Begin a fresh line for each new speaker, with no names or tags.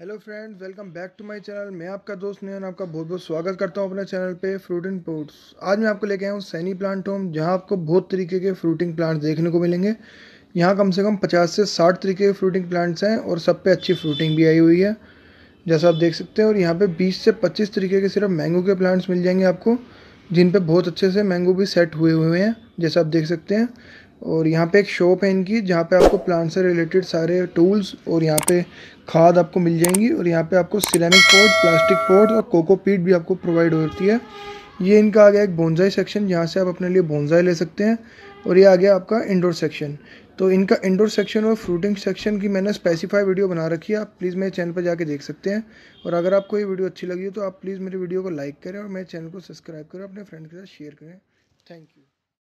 hello friends welcome back to my channel मैं आपका दोस्त नयन आपका बहुत बहुत स्वागत करता हूं अपने चैनल पे फ्रूट एंड फ्रूट्स आज मैं आपको लेके आया हूं सैनी प्लांट होम जहां आपको बहुत तरीके के फ्रूटिंग प्लांट्स देखने को मिलेंगे यहां कम से कम 50 से 60 तरीके के फ्रूटिंग प्लांट्स हैं और सब पे अच्छी फ्रूटिंग भी आई हुई है जैसा आप देख सकते हैं और यहाँ पर बीस से पच्चीस तरीके के सिर्फ मैंगो के प्लांट्स मिल जाएंगे आपको जिन पर बहुत अच्छे से मैंगो भी सेट हुए हुए हैं जैसा आप देख सकते हैं और यहाँ पे एक शॉप है इनकी जहाँ पे आपको प्लांट से रिलेटेड सारे टूल्स और यहाँ पे खाद आपको मिल जाएंगी और यहाँ पे आपको सिरेमिक पोर्ट प्लास्टिक पोर्ट और कोको पीट भी आपको प्रोवाइड होती है ये इनका आ गया एक बोनजाई सेक्शन जहाँ से आप अपने लिए बोनजाई ले सकते हैं और ये आ गया आपका इंडोर सेक्शन तो इनका इंडोर सेक्शन और फ्रूटिंग सेक्शन की मैंने स्पेसिफाई वीडियो बना रखी है आप प्लीज़ मेरे चैनल पर जाके देख सकते हैं और अगर आपको ये वीडियो अच्छी लगी तो आप प्लीज़ मेरे वीडियो को लाइक करें और मेरे चैनल को सब्सक्राइब करें अपने फ्रेंड के साथ शेयर करें
थैंक यू